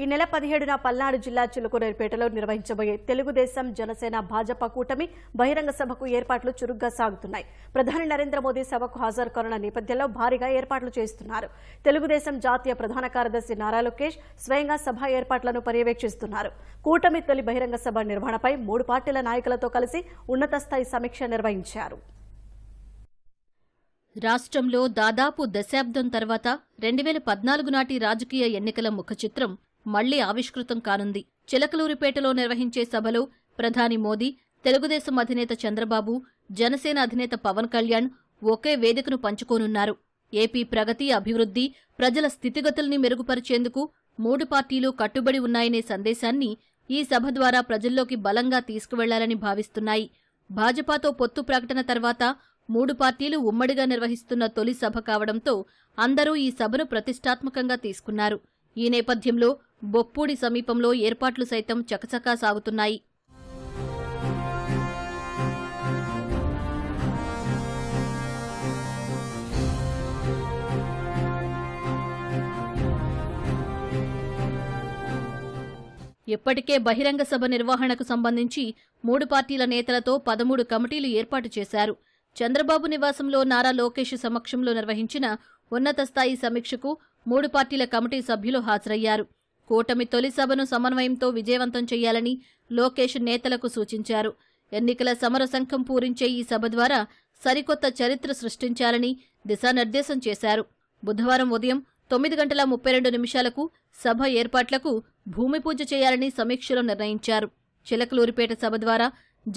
ఈ నెల పదిహేడున పల్నాడు జిల్లా చిలుకూరేపేటలో నిర్వహించబోయే తెలుగుదేశం జనసేన భాజపా కూటమి బహిరంగ సభకు ఏర్పాట్లు చురుగ్గా సాగుతున్నాయి ప్రధాని నరేంద్ర మోదీ సభకు హాజరు కానున్న నేపథ్యంలో భారీగా ఏర్పాట్లు చేస్తున్నారు తెలుగుదేశం జాతీయ ప్రధాన కార్యదర్శి నారా లోకేష్ స్వయంగా సభ ఏర్పాట్లను పర్యవేక్షిస్తున్నారు కూటమి తొలి బహిరంగ సభ నిర్వహణపై మూడు పార్టీల నాయకులతో కలిసి ఉన్నత స్థాయి సమీక్ష నిర్వహించారు రాష్ట్రంలో దాదాపు దశాబ్దం తర్వాత రెండు వేల పద్నాలుగు నాటి రాజకీయ ఎన్నికల ముఖచిత్రం మళ్లీ ఆవిష్కృతం కానుంది చిలకలూరిపేటలో నిర్వహించే సభలో ప్రధాని మోదీ తెలుగుదేశం అధినేత చంద్రబాబు జనసేన అధినేత పవన్ కళ్యాణ్ ఒకే వేదికను పంచుకోనున్నారు ఏపీ ప్రగతి అభివృద్ది ప్రజల స్థితిగతుల్ని మెరుగుపరిచేందుకు మూడు పార్టీలు కట్టుబడి ఉన్నాయనే సందేశాన్ని ఈ సభ ద్వారా ప్రజల్లోకి బలంగా తీసుకువెళ్లాలని భావిస్తున్నాయి భాజపాతో పొత్తు ప్రకటన తర్వాత మూడు పార్టీలు ఉమ్మడిగా నిర్వహిస్తున్న తొలి సభ కావడంతో అందరూ ఈ సభను ప్రతిష్టాత్మకంగా తీసుకున్నారు ఈ నేపథ్యంలో బొప్పూడి సమీపంలో ఏర్పాట్లు సైతం చకచకా సాగుతున్నాయి ఇప్పటికే బహిరంగ సభ నిర్వహణకు సంబంధించి మూడు పార్టీల నేతలతో పదమూడు కమిటీలు ఏర్పాటు చేశారు చంద్రబాబు నివాసంలో నారా లోకేష్ సమక్షంలో నిర్వహించిన ఉన్నత స్థాయి సమీక్షకు మూడు పార్టీల కమిటీ సభ్యులు హాజరయ్యారు కూటమి తొలి సభను సమన్వయంతో విజయవంతం చేయాలని లోకేష్ నేతలకు సూచించారు ఎన్నికల సమర సంఘం పూరించే ఈ సభ ద్వారా సరికొత్త చరిత్ర సృష్టించాలని దిశానిర్దేశం చేశారు బుధవారం ఉదయం తొమ్మిది గంటల ముప్పై రెండు నిమిషాలకు సభ ఏర్పాట్లకు భూమి పూజ చేయాలని సమీక్షలో నిర్ణయించారు చిలకలూరిపేట సభ ద్వారా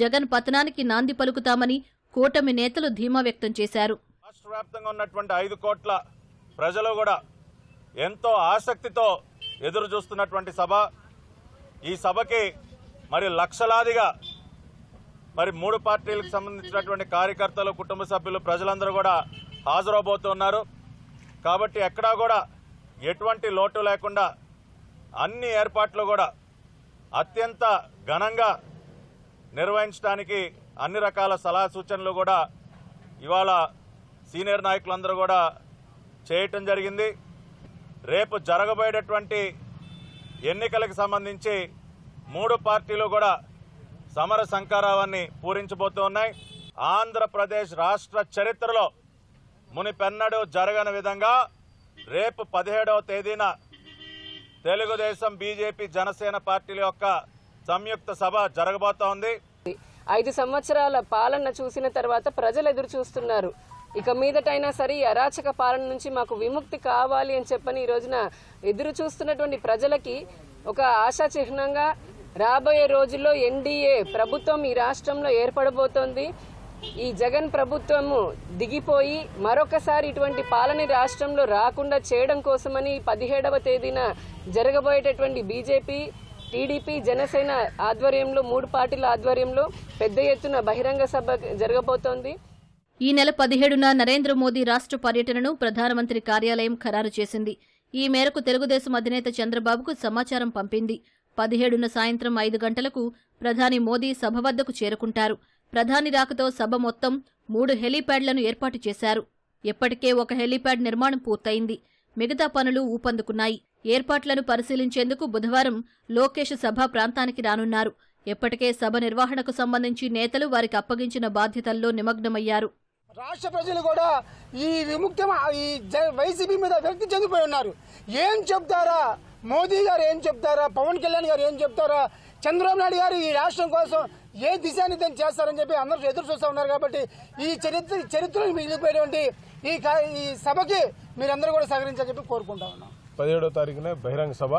జగన్ పతనానికి నాంది పలుకుతామని కూటమి నేతలు ధీమా వ్యక్తం చేశారు రాష్ట్ర వ్యాప్తంగా ఉన్నటువంటి ఐదు కోట్ల ప్రజలు కూడా ఎంతో ఆసక్తితో ఎదురు చూస్తున్నటువంటి సభ ఈ సభకి మరి లక్షలాదిగా మరి మూడు పార్టీలకు సంబంధించినటువంటి కార్యకర్తలు కుటుంబ సభ్యులు ప్రజలందరూ కూడా హాజరవబోతున్నారు కాబట్టి ఎక్కడా కూడా ఎటువంటి లోటు లేకుండా అన్ని ఏర్పాట్లు కూడా అత్యంత ఘనంగా నిర్వహించడానికి అన్ని రకాల సలహా సూచనలు కూడా ఇవాళ సీనియర్ నాయకులందరూ కూడా చేయటం జరిగింది రేపు జరగబోయేటటువంటి ఎన్నికలకు సంబంధించి మూడు పార్టీలు కూడా సమర సంకారావాన్ని పూరించబోతూ ఉన్నాయి ఆంధ్రప్రదేశ్ రాష్ట్ర చరిత్రలో మునిపెన్నడు జరగని విధంగా రేపు పదిహేడవ తేదీన తెలుగుదేశం బీజేపీ జనసేన పార్టీల యొక్క సంయుక్త సభ జరగబోతోంది ఐదు సంవత్సరాల పాలన చూసిన తర్వాత ప్రజలు ఎదురు చూస్తున్నారు ఇక మీదటైనా సరే ఈ అరాచక పాలన నుంచి మాకు విముక్తి కావాలి అని చెప్పని ఈ రోజున ఎదురు చూస్తున్నటువంటి ప్రజలకి ఒక ఆశా చిహ్నంగా రాబోయే రోజుల్లో ఎన్డీఏ ప్రభుత్వం ఈ రాష్ట్రంలో ఏర్పడబోతోంది ఈ జగన్ ప్రభుత్వము దిగిపోయి మరొకసారి ఇటువంటి పాలన రాష్ట్రంలో రాకుండా చేయడం కోసమని పదిహేడవ తేదీన జరగబోయేటటువంటి బీజేపీ టీడీపీ జనసేన ఆధ్వర్యంలో మూడు పార్టీల ఆధ్వర్యంలో పెద్ద ఎత్తున బహిరంగ సభ జరగబోతోంది ఈ నెల పదిహేడున నరేంద్ర మోదీ రాష్ట్ర పర్యటనను ప్రధానమంత్రి కార్యాలయం ఖరారు చేసింది ఈ మేరకు తెలుగుదేశం అధినేత చంద్రబాబుకు సమాచారం పంపింది పదిహేడున సాయంత్రం ఐదు గంటలకు ప్రధాని మోదీ సభ వద్దకు చేరుకుంటారు ప్రధాని రాకతో సభ మొత్తం మూడు హెలీప్యాడ్లను ఏర్పాటు చేశారు ఎప్పటికే ఒక హెలీప్యాడ్ నిర్మాణం పూర్తయింది మిగతా పనులు ఊపందుకున్నాయి ఏర్పాట్లను పరిశీలించేందుకు బుధవారం లోకేష్ సభా ప్రాంతానికి రానున్నారు ఎప్పటికే సభ నిర్వహణకు సంబంధించి నేతలు వారికి అప్పగించిన బాధ్యతల్లో నిమగ్నమయ్యారు రాష్ట్ర ప్రజలు కూడా ఈ విముక్తి ఈ వైసీపీ మీద వ్యక్తి చెందిపోయి ఉన్నారు ఏం చెప్తారా మోదీ గారు ఏం చెప్తారా పవన్ కళ్యాణ్ గారు ఏం చెప్తారా చంద్రబాబు నాయుడు గారు ఈ రాష్ట్రం కోసం ఏ దిశానితం చేస్తారని చెప్పి అందరూ ఎదురు చూస్తూ ఉన్నారు కాబట్టి ఈ చరిత్ర చరిత్రలో మిగిలిపోయినటువంటి ఈ ఈ సభకి మీరందరూ కూడా సహకరించాలని చెప్పి కోరుకుంటా ఉన్నాం పదిహేడో తారీఖున బహిరంగ సభ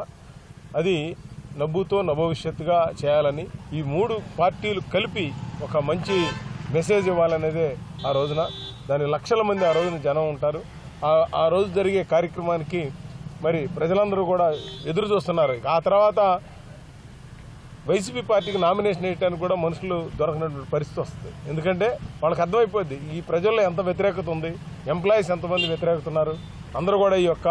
అది నవ్వుతో నభవిష్యత్తుగా చేయాలని ఈ మూడు పార్టీలు కలిపి ఒక మంచి మెసేజ్ ఇవ్వాలనేది ఆ రోజున దాని లక్షల మంది ఆ రోజున జనం ఉంటారు ఆ రోజు జరిగే కార్యక్రమానికి మరి ప్రజలందరూ కూడా ఎదురు చూస్తున్నారు ఆ తర్వాత వైసీపీ పార్టీకి నామినేషన్ వేయడానికి కూడా మనుషులు దొరకనటువంటి పరిస్థితి వస్తుంది ఎందుకంటే వాళ్ళకి అర్థమైపోద్ది ఈ ప్రజల్లో ఎంత వ్యతిరేకత ఉంది ఎంప్లాయీస్ ఎంతమంది వ్యతిరేకత ఉన్నారు అందరూ కూడా ఈ యొక్క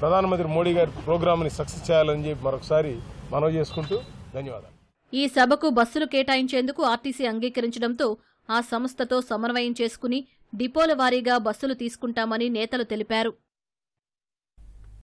ప్రధానమంత్రి మోడీ గారి ప్రోగ్రామ్ని సక్సెస్ చేయాలని చెప్పి మరొకసారి మనవి చేసుకుంటూ ధన్యవాదాలు ఈ సభకు బస్సులు కేటాయించేందుకు ఆర్టీసీ అంగీకరించడంతో ఆ సంస్థతో సమన్వయం చేసుకుని డిపోల వారీగా బస్సులు తీసుకుంటామని నేతలు తెలిపారు